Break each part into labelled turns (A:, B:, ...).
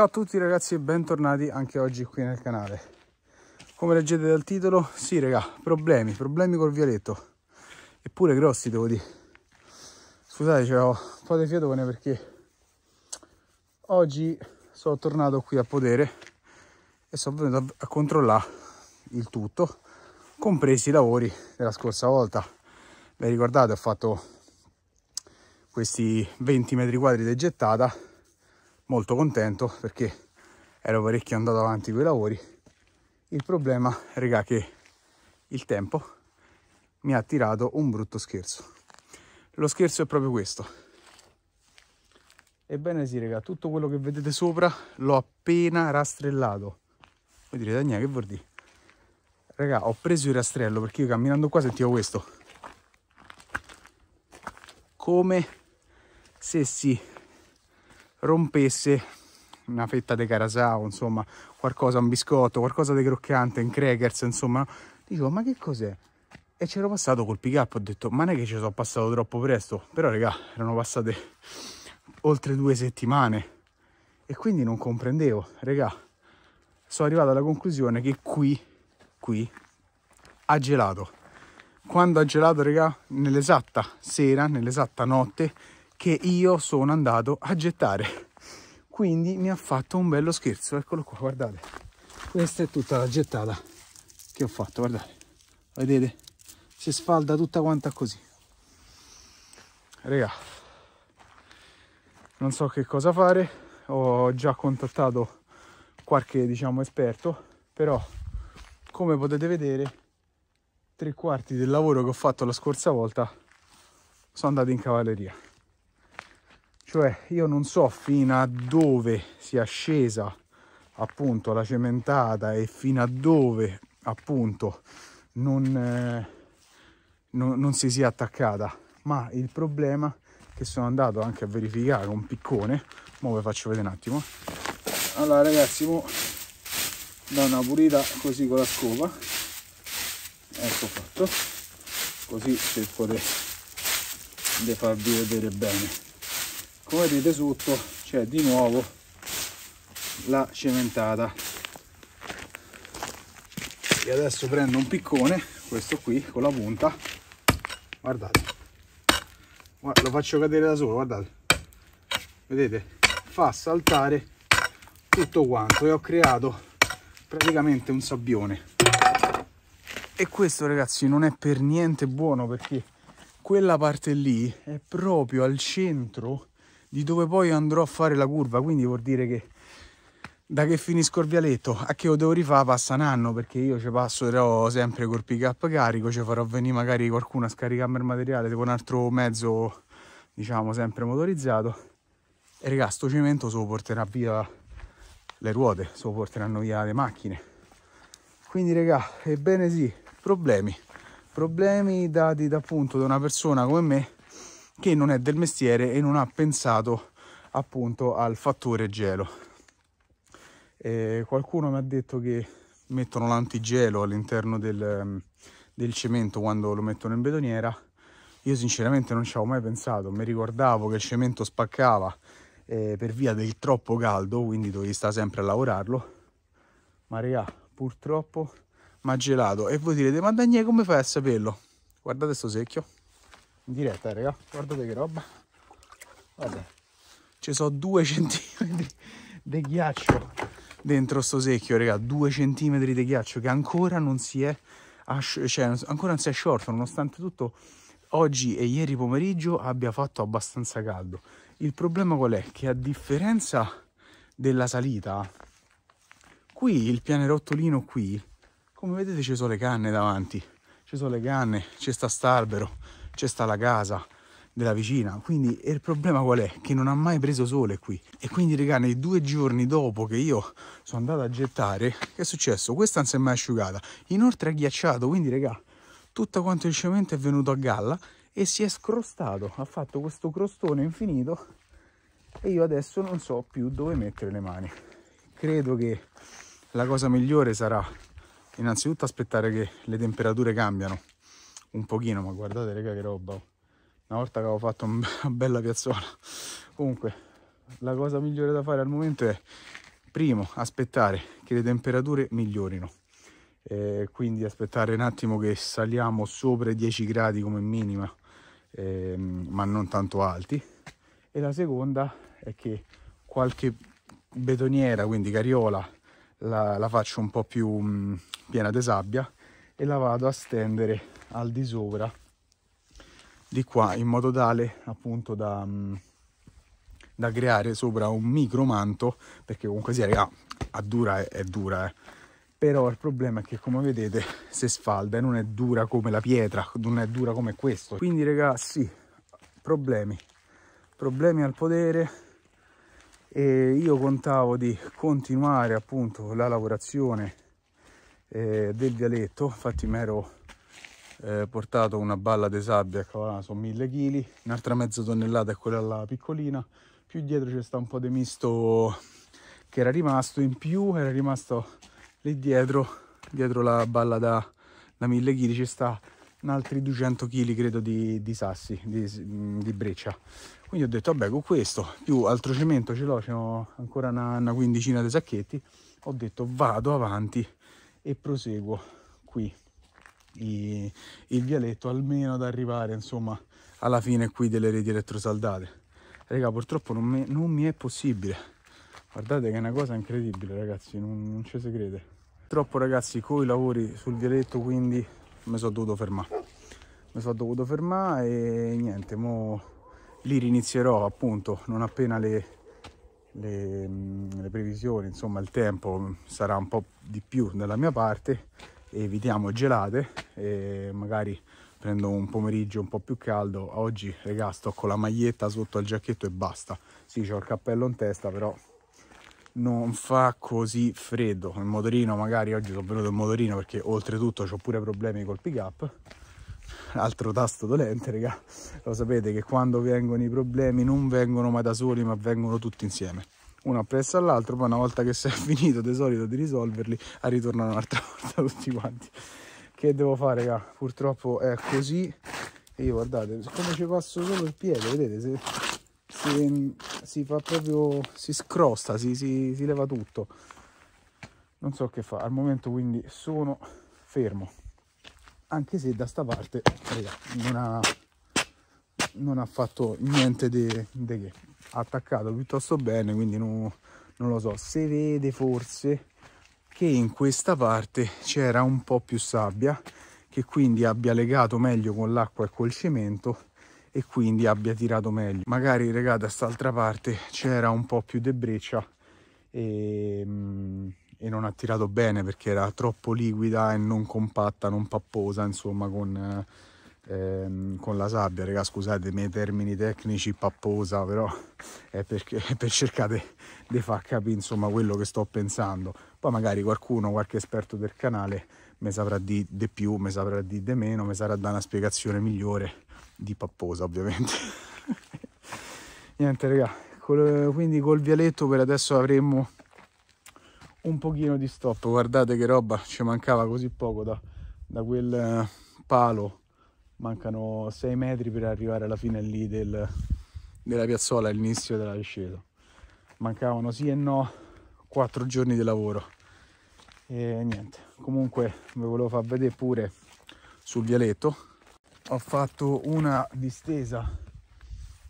A: Ciao a tutti ragazzi e bentornati anche oggi qui nel canale. Come leggete dal titolo, sì raga, problemi, problemi col violetto Eppure grossi devo dire. Scusate, cioè, ho un po' di fiatone perché oggi sono tornato qui a potere e sono venuto a controllare il tutto, compresi i lavori della scorsa volta. Vi ricordate, ho fatto questi 20 metri quadri di gettata molto contento perché ero parecchio andato avanti con i lavori il problema regà che il tempo mi ha tirato un brutto scherzo lo scherzo è proprio questo ebbene sì regà tutto quello che vedete sopra l'ho appena rastrellato voi direte Dania che vuol dire regà ho preso il rastrello perché io camminando qua sentivo questo come se si rompesse una fetta di carasau, insomma, qualcosa, un biscotto, qualcosa di croccante, un crackers, insomma. Dicevo, ma che cos'è? E c'ero passato col pick up, ho detto, ma non è che ci sono passato troppo presto, però raga, erano passate oltre due settimane e quindi non comprendevo, raga, sono arrivato alla conclusione che qui, qui, ha gelato. Quando ha gelato, raga, nell'esatta sera, nell'esatta notte, che io sono andato a gettare. Quindi mi ha fatto un bello scherzo, eccolo qua, guardate. Questa è tutta la gettata che ho fatto, guardate. Vedete? Si sfalda tutta quanta così. Raga, non so che cosa fare, ho già contattato qualche, diciamo, esperto, però come potete vedere tre quarti del lavoro che ho fatto la scorsa volta sono andato in cavalleria cioè io non so fino a dove sia scesa appunto la cementata e fino a dove appunto non, eh, non, non si sia attaccata ma il problema che sono andato anche a verificare un piccone ora ve faccio vedere un attimo allora ragazzi mo da una pulita così con la scopa ecco fatto così cerco di farvi vedere bene come vedete sotto c'è di nuovo la cementata e adesso prendo un piccone questo qui con la punta guardate lo faccio cadere da solo guardate vedete fa saltare tutto quanto e ho creato praticamente un sabbione e questo ragazzi non è per niente buono perché quella parte lì è proprio al centro di dove poi andrò a fare la curva quindi vuol dire che da che finisco il vialetto a che lo devo rifare passa un anno perché io ci passo sempre col pick up carico ci farò venire magari qualcuno a scaricarmi il materiale con un altro mezzo diciamo sempre motorizzato e regà sto cemento se lo porterà via le ruote se lo porteranno via le macchine quindi regà ebbene sì problemi problemi dati da, appunto da una persona come me che non è del mestiere e non ha pensato appunto al fattore gelo. E qualcuno mi ha detto che mettono l'antigelo all'interno del, ehm, del cemento quando lo mettono in betoniera. Io sinceramente non ci avevo mai pensato, mi ricordavo che il cemento spaccava eh, per via del troppo caldo, quindi dovevi stare sempre a lavorarlo. Ma regà, purtroppo mi ha gelato. E voi direte, ma Daniele come fai a saperlo? Guardate sto secchio in diretta raga guardate che roba Vabbè, ci sono due centimetri di ghiaccio dentro sto secchio raga due centimetri di ghiaccio che ancora non si è cioè, ancora non si è sciolto nonostante tutto oggi e ieri pomeriggio abbia fatto abbastanza caldo il problema qual è? che a differenza della salita qui il pianerottolino qui come vedete ci sono le canne davanti ci sono le canne, c'è sta st'albero c'è sta la casa della vicina quindi il problema qual è che non ha mai preso sole qui e quindi regà nei due giorni dopo che io sono andato a gettare che è successo questa non si è mai asciugata inoltre è ghiacciato quindi regà tutto quanto il cemento è venuto a galla e si è scrostato ha fatto questo crostone infinito e io adesso non so più dove mettere le mani credo che la cosa migliore sarà innanzitutto aspettare che le temperature cambiano un pochino, ma guardate raga che roba. Oh. Una volta che avevo fatto una bella piazzola. Comunque, la cosa migliore da fare al momento è, primo, aspettare che le temperature migliorino. Eh, quindi aspettare un attimo che saliamo sopra i 10 gradi come minima, eh, ma non tanto alti. E la seconda è che qualche betoniera, quindi cariola, la, la faccio un po' più mh, piena di sabbia e la vado a stendere al di sopra di qua in modo tale appunto da, mm, da creare sopra un micro manto perché comunque sia raga a dura è, è dura eh. però il problema è che come vedete se sfalda e non è dura come la pietra non è dura come questo quindi ragazzi problemi problemi al potere e io contavo di continuare appunto la lavorazione eh, del dialetto, infatti mi ero eh, portato una balla di sabbia che sono 1000 kg, un'altra mezza tonnellata è quella là piccolina, più dietro c'è sta un po' di misto che era rimasto, in più era rimasto lì dietro, dietro la balla da, da 1000 kg ci sta altri 200 kg credo di, di sassi, di, di, breccia. Quindi ho detto vabbè con questo, più altro cemento ce l'ho, ce l'ho ancora una, una quindicina di sacchetti, ho detto vado avanti e proseguo qui il vialetto almeno ad arrivare insomma alla fine qui delle reti elettrosaldate raga purtroppo non mi, non mi è possibile guardate che è una cosa incredibile ragazzi non, non ci si crede purtroppo ragazzi con i lavori sul vialetto quindi mi sono dovuto fermare mi sono dovuto fermare e niente mo li rinizierò appunto non appena le le, le previsioni, insomma il tempo sarà un po' di più dalla mia parte, evitiamo gelate e magari prendo un pomeriggio un po' più caldo. Oggi, regà, sto con la maglietta sotto al giacchetto e basta. Sì, ho il cappello in testa, però non fa così freddo. Il motorino, magari oggi sono venuto il motorino perché oltretutto ho pure problemi col pick up altro tasto dolente, raga. Lo sapete che quando vengono i problemi non vengono mai da soli, ma vengono tutti insieme. Uno appresso all'altro, poi una volta che si è finito di solito di risolverli, a ritornare un'altra volta tutti quanti. Che devo fare, raga? Purtroppo è così. E io guardate, siccome ci passo solo il piede, vedete, se, se, si fa proprio, si scrosta, si, si, si leva tutto. Non so che fa, al momento quindi sono fermo anche se da sta parte raga, non, ha, non, ha, fatto niente di che ha attaccato piuttosto bene quindi non, non lo so se vede forse che in questa parte c'era un po' più sabbia che quindi abbia legato meglio con l'acqua e col cemento e quindi abbia tirato meglio magari regà da quest'altra parte c'era un po' più di breccia e mm, e non ha tirato bene perché era troppo liquida e non compatta, non papposa, insomma, con, eh, ehm, con la sabbia. Raga, scusate i miei termini tecnici, papposa, però è, perché, è per cercare di far capire, insomma, quello che sto pensando. Poi magari qualcuno, qualche esperto del canale, mi saprà di di più, mi saprà di di meno, mi sarà dare una spiegazione migliore di papposa, ovviamente. Niente, raga, col, quindi col vialetto per adesso avremmo un pochino di stop guardate che roba ci mancava così poco da, da quel eh, palo mancano 6 metri per arrivare alla fine lì del, della piazzola all'inizio della discesa mancavano sì e no 4 giorni di lavoro e niente comunque ve volevo far vedere pure sul vialetto ho fatto una distesa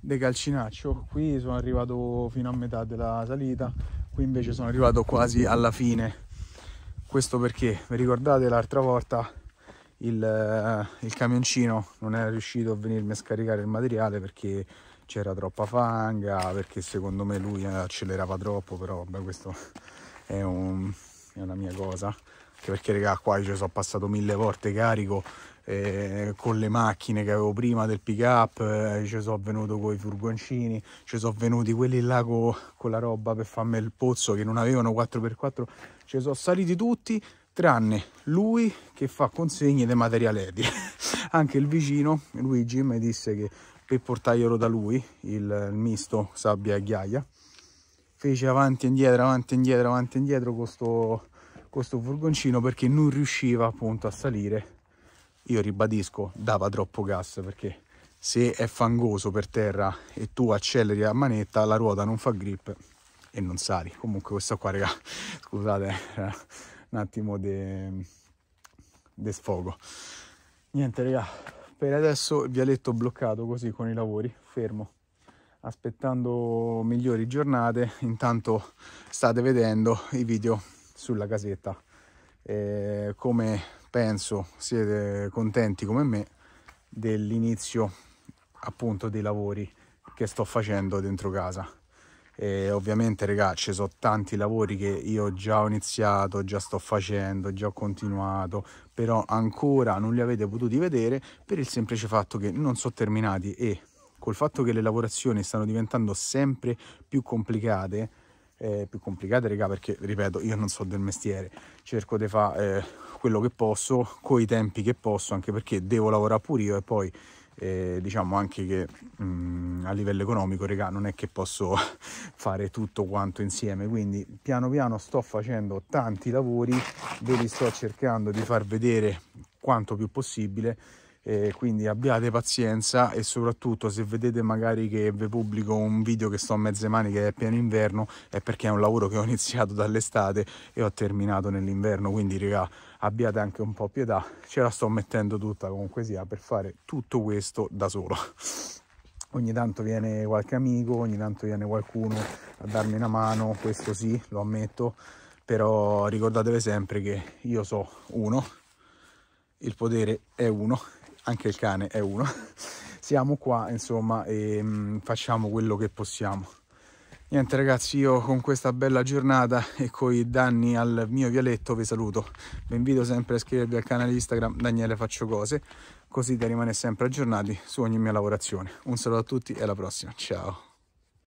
A: de calcinaccio qui sono arrivato fino a metà della salita qui invece sono arrivato quasi alla fine questo perché vi ricordate l'altra volta il, eh, il, camioncino non era riuscito a venirmi a scaricare il materiale perché c'era troppa fanga perché secondo me lui accelerava troppo però beh, questo è, un, è una mia cosa perché regà, qua ci sono passato mille volte carico eh, con le macchine che avevo prima del pick up eh, ci sono venuto con i furgoncini ci sono venuti quelli là co, con la roba per farmi il pozzo che non avevano 4x4 ci sono saliti tutti tranne lui che fa consegne di materiale edile anche il vicino Luigi mi disse che per portarglielo da lui il, il misto sabbia e ghiaia fece avanti e indietro avanti e indietro avanti e indietro con sto questo furgoncino perché non riusciva appunto a salire io ribadisco dava troppo gas perché se è fangoso per terra e tu acceleri a manetta la ruota non fa grip e non sali comunque questo qua raga scusate eh, un attimo de, de sfogo niente raga per adesso il vialetto bloccato così con i lavori fermo aspettando migliori giornate intanto state vedendo i video sulla casetta. Eh, come penso siete contenti come me dell'inizio appunto dei lavori che sto facendo dentro casa. E ovviamente ragazzi ci sono tanti lavori che io già ho iniziato già sto facendo già ho continuato però ancora non li avete potuti vedere per il semplice fatto che non sono terminati e col fatto che le lavorazioni stanno diventando sempre più complicate eh, più complicate, raga, perché ripeto, io non so del mestiere, cerco di fare eh, quello che posso, con i tempi che posso, anche perché devo lavorare pure io e poi eh, diciamo anche che mh, mm, a livello economico, raga, non è che posso fare tutto quanto insieme, quindi piano piano sto facendo tanti lavori, ve li sto cercando di far vedere quanto più possibile eh, quindi abbiate pazienza e soprattutto se vedete magari che vi pubblico un video che sto a mezze mani che è pieno inverno è perché è un lavoro che ho iniziato dall'estate e ho terminato nell'inverno quindi raga abbiate anche un po' pietà ce la sto mettendo tutta comunque sia per fare tutto questo da solo ogni tanto viene qualche amico, ogni tanto viene qualcuno a darmi una mano, questo sì, lo ammetto, però ricordatevi sempre che io so uno, il potere è uno anche il cane è uno, siamo qua insomma e mh, mm, facciamo quello che possiamo. Niente ragazzi, io con questa bella giornata e con i danni al mio vialetto vi saluto. Vi invito sempre a iscrivervi al canale Instagram Daniele Faccio Cose, così da rimanere sempre aggiornati su ogni mia lavorazione. Un saluto a tutti e alla prossima, ciao!